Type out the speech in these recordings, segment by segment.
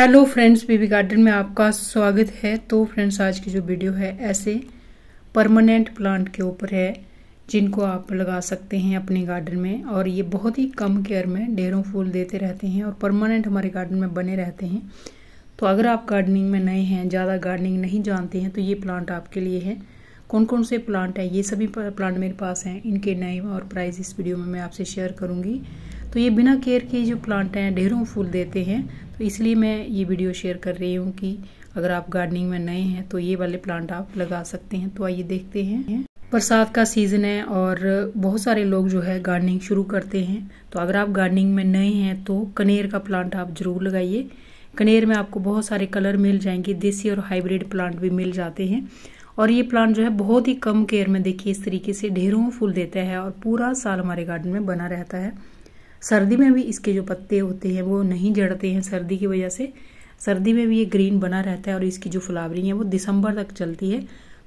hello friends बीबी garden में आपका स्वागत है तो फ्रेंड्स आज की जो वीडियो है ऐसे परमानेंट प्लांट के ऊपर है जिनको आप लगा सकते हैं अपने गार्डन में और ये बहुत ही कम केयर में ढेरों फूल देते रहते हैं और परमानेंट हमारे गार्डन में बने रहते हैं तो अगर आप गार्डनिंग में नए हैं ज़्यादा गार्डनिंग नहीं जानते हैं तो ये प्लांट आपके लिए है कौन कौन से प्लांट है ये सभी प्लांट मेरे पास हैं इनके नए और प्राइस इस वीडियो में मैं आपसे शेयर करूँगी तो ये बिना केयर के जो प्लांट हैं ढेरों फूल देते हैं तो इसलिए मैं ये वीडियो शेयर कर रही हूँ कि अगर आप गार्डनिंग में नए हैं तो ये वाले प्लांट आप लगा सकते हैं तो आइए देखते हैं बरसात का सीज़न है और बहुत सारे लोग जो है गार्डनिंग शुरू करते हैं तो अगर आप गार्डनिंग में नए हैं तो कनेर का प्लांट आप ज़रूर लगाइए कनेर में आपको बहुत सारे कलर मिल जाएंगे देसी और हाइब्रिड प्लांट भी मिल जाते हैं और ये प्लांट जो है बहुत ही कम केयर में देखिए इस तरीके से ढेरों फूल देता है और पूरा साल हमारे गार्डन में बना रहता है सर्दी में भी इसके जो पत्ते होते हैं वो नहीं जड़ते हैं सर्दी की वजह से सर्दी में भी ये ग्रीन बना रहता है और इसकी जो फ्लावरिंग है वो दिसंबर तक चलती है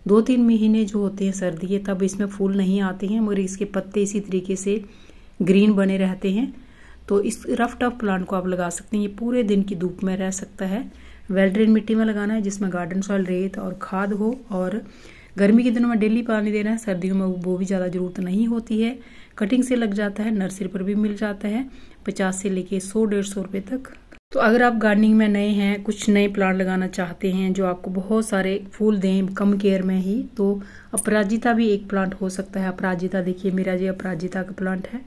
दो तीन महीने जो होते हैं सर्दी के तब इसमें फूल नहीं आते हैं मगर इसके पत्ते इसी तरीके से ग्रीन बने रहते हैं तो इस रफ टफ प्लांट को आप लगा सकते हैं ये पूरे दिन की धूप में रह सकता है वेल ड्रेन मिट्टी में लगाना है जिसमें गार्डन सॉइल रेत और खाद हो और गर्मी के दिनों में डेली पानी देना है सर्दियों में वो भी ज़्यादा ज़रूरत नहीं होती है कटिंग से लग जाता है नर्सरी पर भी मिल जाता है पचास से लेके सौ डेढ़ सौ रुपये तक तो अगर आप गार्डनिंग में नए हैं कुछ नए प्लांट लगाना चाहते हैं जो आपको बहुत सारे फूल दें कम केयर में ही तो अपराजिता भी एक प्लांट हो सकता है अपराजिता देखिए मेरा ये अपराजिता का प्लांट है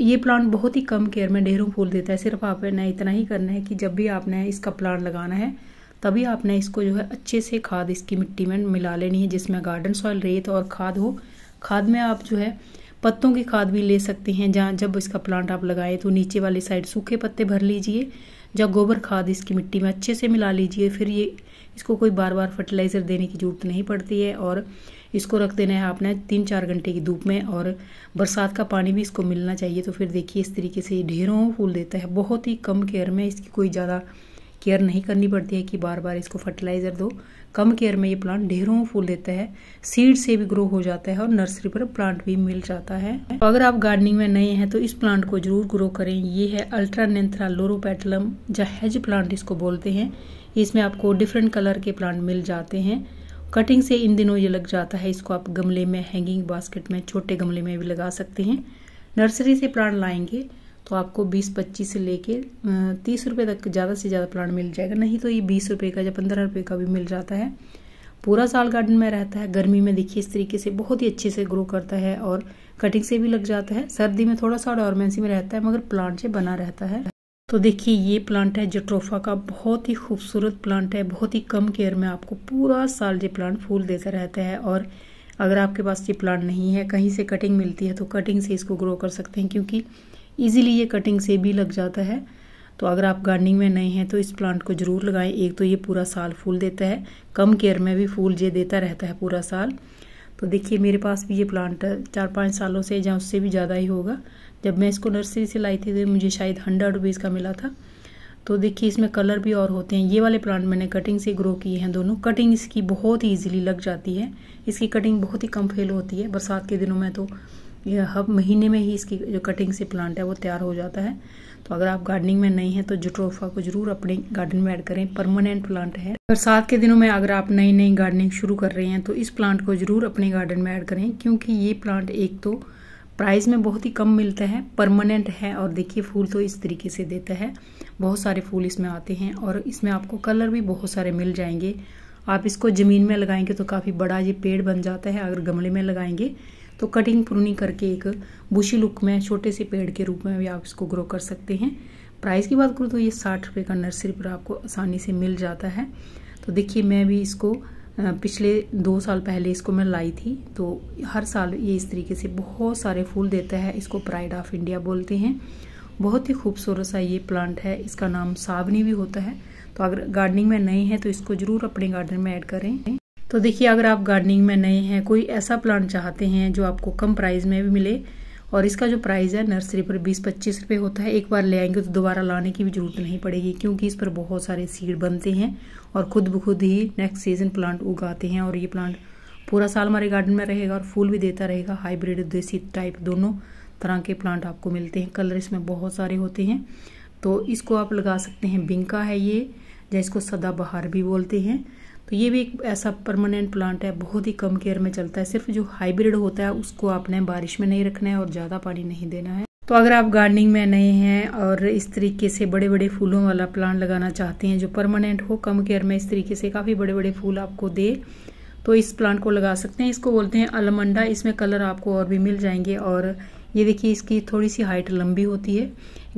ये प्लांट बहुत ही कम केयर में ढेरों फूल देता है सिर्फ आपने इतना ही करना है कि जब भी आपने इसका प्लांट लगाना है तभी आपने इसको जो है अच्छे से खाद इसकी मिट्टी में मिला लेनी है जिसमें गार्डन सॉइल रेत और खाद हो खाद में आप जो है पत्तों की खाद भी ले सकते हैं जहाँ जब इसका प्लांट आप लगाएं तो नीचे वाली साइड सूखे पत्ते भर लीजिए जब गोबर खाद इसकी मिट्टी में अच्छे से मिला लीजिए फिर ये इसको कोई बार बार फर्टिलाइज़र देने की ज़रूरत नहीं पड़ती है और इसको रख देना है आपने तीन चार घंटे की धूप में और बरसात का पानी भी इसको मिलना चाहिए तो फिर देखिए इस तरीके से ये ढेरों फूल देता है बहुत ही कम केयर में इसकी कोई ज़्यादा केयर नहीं करनी पड़ती है कि बार बार इसको फर्टिलाइज़र दो कम केयर में ये प्लांट ढेरों फूल देता है सीड से भी ग्रो हो जाता है और नर्सरी पर प्लांट भी मिल जाता है तो अगर आप गार्डनिंग में नए हैं तो इस प्लांट को जरूर ग्रो करें ये है अल्ट्रानेंथ्रा लोरोपेटलम हेज प्लांट इसको बोलते हैं इसमें आपको डिफरेंट कलर के प्लांट मिल जाते हैं कटिंग से इन दिनों ये लग जाता है इसको आप गमले में हैंगिंग बास्केट में छोटे गमले में भी लगा सकते हैं नर्सरी से प्लांट लाएंगे तो आपको बीस पच्चीस से लेके तीस रुपये तक ज़्यादा से ज़्यादा प्लांट मिल जाएगा नहीं तो ये बीस रुपये का या पंद्रह रुपये का भी मिल जाता है पूरा साल गार्डन में रहता है गर्मी में देखिए इस तरीके से बहुत ही अच्छे से ग्रो करता है और कटिंग से भी लग जाता है सर्दी में थोड़ा सा डॉर्मेंसी में रहता है मगर प्लांट से बना रहता है तो देखिए ये प्लांट है जट्रोफा का बहुत ही खूबसूरत प्लांट है बहुत ही कम केयर में आपको पूरा साल ये प्लांट फूल देता रहता है और अगर आपके पास ये प्लांट नहीं है कहीं से कटिंग मिलती है तो कटिंग से इसको ग्रो कर सकते हैं क्योंकि ईजिली ये कटिंग से भी लग जाता है तो अगर आप गार्डनिंग में नए हैं तो इस प्लांट को ज़रूर लगाएं एक तो ये पूरा साल फूल देता है कम केयर में भी फूल ये देता रहता है पूरा साल तो देखिए मेरे पास भी ये प्लांट चार पाँच सालों से या उससे भी ज़्यादा ही होगा जब मैं इसको नर्सरी से लाई थी तो मुझे शायद हंड्रेड रुपीज़ का मिला था तो देखिए इसमें कलर भी और होते हैं ये वाले प्लांट मैंने कटिंग से ग्रो किए हैं दोनों कटिंग इसकी बहुत ही ईजिली लग जाती है इसकी कटिंग बहुत ही कम फेल होती है बरसात के दिनों में तो यह हब महीने में ही इसकी जो कटिंग से प्लांट है वो तैयार हो जाता है तो अगर आप गार्डनिंग में नहीं है तो जुट्रोफा को जरूर अपने गार्डन में ऐड करें परमानेंट प्लांट है बरसात के दिनों में अगर आप नई नई गार्डनिंग शुरू कर रहे हैं तो इस प्लांट को जरूर अपने गार्डन में ऐड करें क्योंकि ये प्लांट एक तो प्राइस में बहुत ही कम मिलता है परमानेंट है और देखिए फूल तो इस तरीके से देता है बहुत सारे फूल इसमें आते हैं और इसमें आपको कलर भी बहुत सारे मिल जाएंगे आप इसको ज़मीन में लगाएंगे तो काफ़ी बड़ा ये पेड़ बन जाता है अगर गमले में लगाएंगे तो कटिंग प्रूनिंग करके एक बुशी लुक में छोटे से पेड़ के रूप में भी आप इसको ग्रो कर सकते हैं प्राइस की बात करूँ तो ये साठ रुपये का नर्सरी पर आपको आसानी से मिल जाता है तो देखिए मैं भी इसको पिछले दो साल पहले इसको मैं लाई थी तो हर साल ये इस तरीके से बहुत सारे फूल देता है इसको प्राइड ऑफ इंडिया बोलते हैं बहुत ही खूबसूरत सा ये प्लांट है इसका नाम सावनी भी होता है तो अगर गार्डनिंग में नए हैं तो इसको ज़रूर अपने गार्डन में ऐड करें तो देखिए अगर आप गार्डनिंग में नए हैं कोई ऐसा प्लांट चाहते हैं जो आपको कम प्राइस में भी मिले और इसका जो प्राइस है नर्सरी पर बीस पच्चीस रुपये होता है एक बार ले आएंगे तो दोबारा लाने की भी ज़रूरत नहीं पड़ेगी क्योंकि इस पर बहुत सारे सीड बनते हैं और ख़ुद ब खुद ही नेक्स्ट सीजन प्लांट उगाते हैं और ये प्लांट पूरा साल हमारे गार्डन में रहेगा और फूल भी देता रहेगा हाइब्रिड देसी टाइप दोनों तरह के प्लांट आपको मिलते हैं कलर इसमें बहुत सारे होते हैं तो इसको आप लगा सकते हैं बिंका है ये या इसको सदाबहार भी बोलते हैं तो ये भी एक ऐसा परमानेंट प्लांट है बहुत ही कम केयर में चलता है सिर्फ जो हाइब्रिड होता है उसको आपने बारिश में नहीं रखना है और ज़्यादा पानी नहीं देना है तो अगर आप गार्डनिंग में नए हैं और इस तरीके से बड़े बड़े फूलों वाला प्लांट लगाना चाहते हैं जो परमानेंट हो कम केयर में इस तरीके से काफ़ी बड़े बड़े फूल आपको दे तो इस प्लांट को लगा सकते हैं इसको बोलते हैं अलमंडा इसमें कलर आपको और भी मिल जाएंगे और ये देखिए इसकी थोड़ी सी हाइट लंबी होती है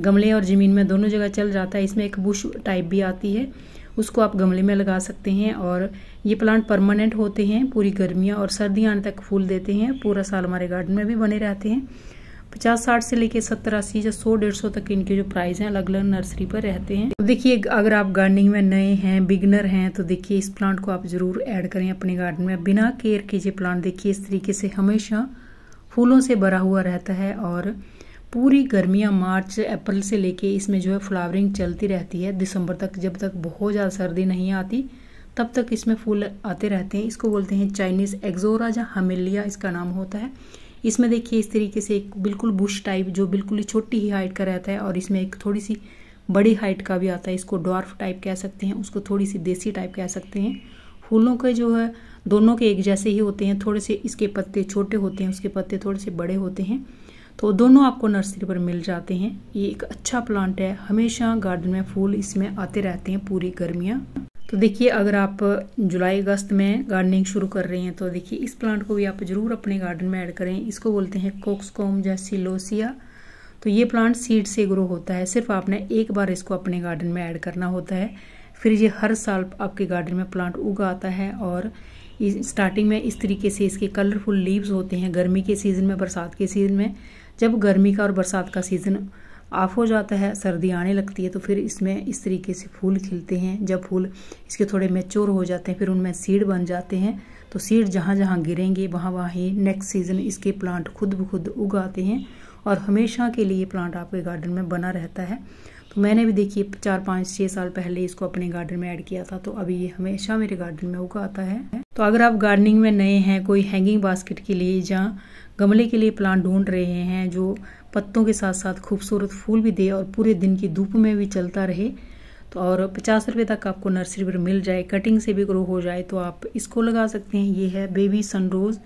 गमले और ज़मीन में दोनों जगह चल जाता है इसमें एक बुश टाइप भी आती है उसको आप गमले में लगा सकते हैं और ये प्लांट परमानेंट होते हैं पूरी गर्मियाँ और सर्दियाँ आने तक फूल देते हैं पूरा साल हमारे गार्डन में भी बने रहते हैं पचास साठ से लेके सत्तर अस्सी या सौ डेढ़ सौ तक इनके जो प्राइस हैं अलग अलग नर्सरी पर रहते हैं तो देखिए अगर आप गार्डनिंग में नए हैं बिगनर हैं तो देखिए इस प्लांट को आप ज़रूर ऐड करें अपने गार्डन में बिना केयर के ये प्लांट देखिए इस तरीके से हमेशा फूलों से भरा हुआ रहता है और पूरी गर्मियाँ मार्च अप्रैल से लेके इसमें जो है फ्लावरिंग चलती रहती है दिसंबर तक जब तक बहुत ज़्यादा सर्दी नहीं आती तब तक इसमें फूल आते रहते हैं इसको बोलते हैं चाइनीज़ एग्जोरा या हमेलिया इसका नाम होता है इसमें देखिए इस तरीके से एक बिल्कुल बुश टाइप जो बिल्कुल ही छोटी ही हाइट का रहता है और इसमें एक थोड़ी सी बड़ी हाइट का भी आता है इसको डॉर्फ टाइप कह सकते हैं उसको थोड़ी सी देसी टाइप कह सकते हैं फूलों के जो है दोनों के एक जैसे ही होते हैं थोड़े से इसके पत्ते छोटे होते हैं उसके पत्ते थोड़े से बड़े होते हैं तो दोनों आपको नर्सरी पर मिल जाते हैं ये एक अच्छा प्लांट है हमेशा गार्डन में फूल इसमें आते रहते हैं पूरी गर्मियाँ तो देखिए अगर आप जुलाई अगस्त में गार्डनिंग शुरू कर रहे हैं तो देखिए इस प्लांट को भी आप ज़रूर अपने गार्डन में ऐड करें इसको बोलते हैं कोक्सकॉम जैसिलोसिया तो ये प्लांट सीड से ग्रो होता है सिर्फ आपने एक बार इसको अपने गार्डन में ऐड करना होता है फिर ये हर साल आपके गार्डन में प्लांट उगाता आता है और स्टार्टिंग में इस तरीके से इसके कलरफुल लीव्स होते हैं गर्मी के सीज़न में बरसात के सीज़न में जब गर्मी का और बरसात का सीज़न ऑफ हो जाता है सर्दी आने लगती है तो फिर इसमें इस तरीके से फूल खिलते हैं जब फूल इसके थोड़े मेच्योर हो जाते हैं फिर उनमें सीड बन जाते हैं तो सीड जहाँ जहाँ गिरेंगे वहाँ वहाँ ही नेक्स्ट सीज़न इसके प्लांट खुद ब खुद उगाते हैं और हमेशा के लिए प्लांट आपके गार्डन में बना रहता है तो मैंने भी देखिए चार पाँच छः साल पहले इसको अपने गार्डन में ऐड किया था तो अभी ये हमेशा मेरे गार्डन में उगाता है तो अगर आप गार्डनिंग में नए हैं कोई हैंगिंग बास्केट के लिए या गमले के लिए प्लांट ढूंढ रहे हैं जो पत्तों के साथ साथ खूबसूरत फूल भी दे और पूरे दिन की धूप में भी चलता रहे तो और पचास रुपये तक आपको नर्सरी पर मिल जाए कटिंग से भी ग्रो हो जाए तो आप इसको लगा सकते हैं ये है बेबी सनरोज़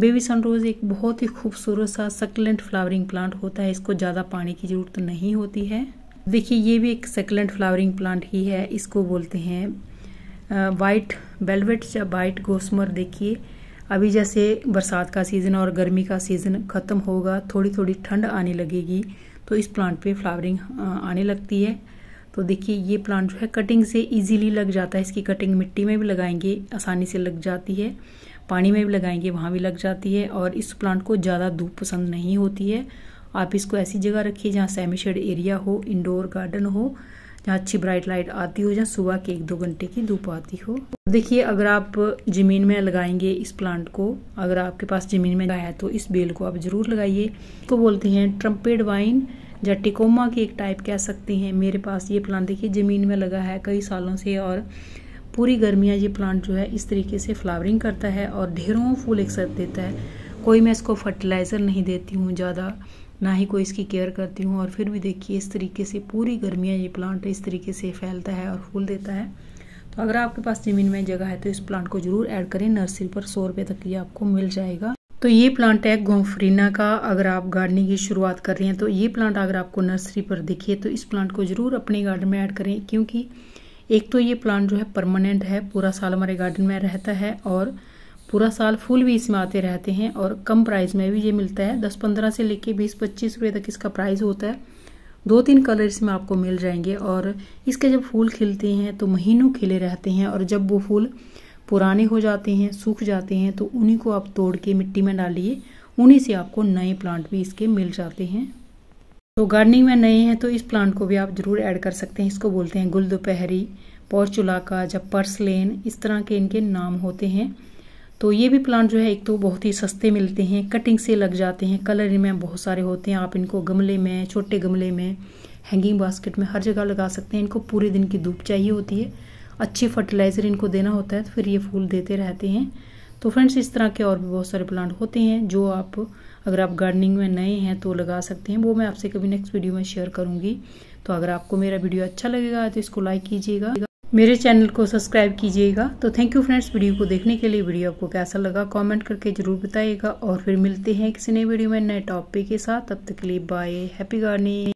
बेबी सनरोज़ एक बहुत ही खूबसूरत सा सकलेंट फ्लावरिंग प्लांट होता है इसको ज़्यादा पानी की ज़रूरत नहीं होती है देखिए ये भी एक सकलेंट फ्लावरिंग प्लांट ही है इसको बोलते हैं वाइट बेलवेट या वाइट गोसमर देखिए अभी जैसे बरसात का सीज़न और गर्मी का सीज़न ख़त्म होगा थोड़ी थोड़ी ठंड आने लगेगी तो इस प्लांट पे फ्लावरिंग आने लगती है तो देखिए ये प्लांट जो है कटिंग से इजीली लग जाता है इसकी कटिंग मिट्टी में भी लगाएंगे आसानी से लग जाती है पानी में भी लगाएंगे वहाँ भी लग जाती है और इस प्लांट को ज़्यादा धूप पसंद नहीं होती है आप इसको ऐसी जगह रखिए जहाँ सेमी शेड एरिया हो इंडोर गार्डन हो जहाँ अच्छी ब्राइट लाइट आती हो या सुबह के एक दो घंटे की धूप आती हो देखिए अगर आप ज़मीन में लगाएंगे इस प्लांट को अगर आपके पास ज़मीन में लगाया तो इस बेल को आप ज़रूर लगाइए इसको बोलते हैं ट्रम्पेड वाइन या टिकोमा की एक टाइप कह सकते हैं मेरे पास ये प्लांट देखिए ज़मीन में लगा है कई सालों से और पूरी गर्मियाँ ये प्लांट जो है इस तरीके से फ्लावरिंग करता है और ढेरों फूल एक साथ देता है कोई मैं इसको फर्टिलाइज़र नहीं देती हूँ ज़्यादा ना ही कोई इसकी केयर करती हूँ और फिर भी देखिए इस तरीके से पूरी गर्मियाँ ये प्लांट इस तरीके से फैलता है और फूल देता है तो अगर आपके पास ज़मीन में जगह है तो इस प्लांट को ज़रूर ऐड करें नर्सरी पर सौ रुपये तक ये आपको मिल जाएगा तो ये प्लांट है गोम्फ्रीना का अगर आप गार्डनिंग की शुरुआत कर रहे हैं तो ये प्लांट अगर आपको नर्सरी पर दिखे तो इस प्लांट को ज़रूर अपने गार्डन में ऐड करें क्योंकि एक तो ये प्लांट जो है परमानेंट है पूरा साल हमारे गार्डन में रहता है और पूरा साल फूल भी इसमें आते रहते हैं और कम प्राइस में भी ये मिलता है दस पंद्रह से लेके बीस पच्चीस रुपये तक इसका प्राइस होता है दो तीन कलर इसमें आपको मिल जाएंगे और इसके जब फूल खिलते हैं तो महीनों खिले रहते हैं और जब वो फूल पुराने हो जाते हैं सूख जाते हैं तो उन्हीं को आप तोड़ के मिट्टी में डालिए उन्हीं से आपको नए प्लांट भी इसके मिल जाते हैं तो गार्डनिंग में नए हैं तो इस प्लांट को भी आप जरूर ऐड कर सकते हैं इसको बोलते हैं गुल दोपहरी चुलाका जब पर्सलेन इस तरह के इनके नाम होते हैं तो ये भी प्लांट जो है एक तो बहुत ही सस्ते मिलते हैं कटिंग से लग जाते हैं कलर इनमें बहुत सारे होते हैं आप इनको गमले में छोटे गमले में हैंगिंग बास्केट में हर जगह लगा सकते हैं इनको पूरे दिन की धूप चाहिए होती है अच्छी फर्टिलाइज़र इनको देना होता है तो फिर ये फूल देते रहते हैं तो फ्रेंड्स इस तरह के और भी बहुत सारे प्लांट होते हैं जो आप अगर आप गार्डनिंग में नए हैं तो लगा सकते हैं वो मैं आपसे कभी नेक्स्ट वीडियो में शेयर करूंगी तो अगर आपको मेरा वीडियो अच्छा लगेगा तो इसको लाइक कीजिएगा मेरे चैनल को सब्सक्राइब कीजिएगा तो थैंक यू फ्रेंड्स वीडियो को देखने के लिए वीडियो आपको कैसा लगा कमेंट करके ज़रूर बताइएगा और फिर मिलते हैं किसी नए वीडियो में नए टॉपिक के साथ तब तक के लिए बाय हैप्पी गार्डनिंग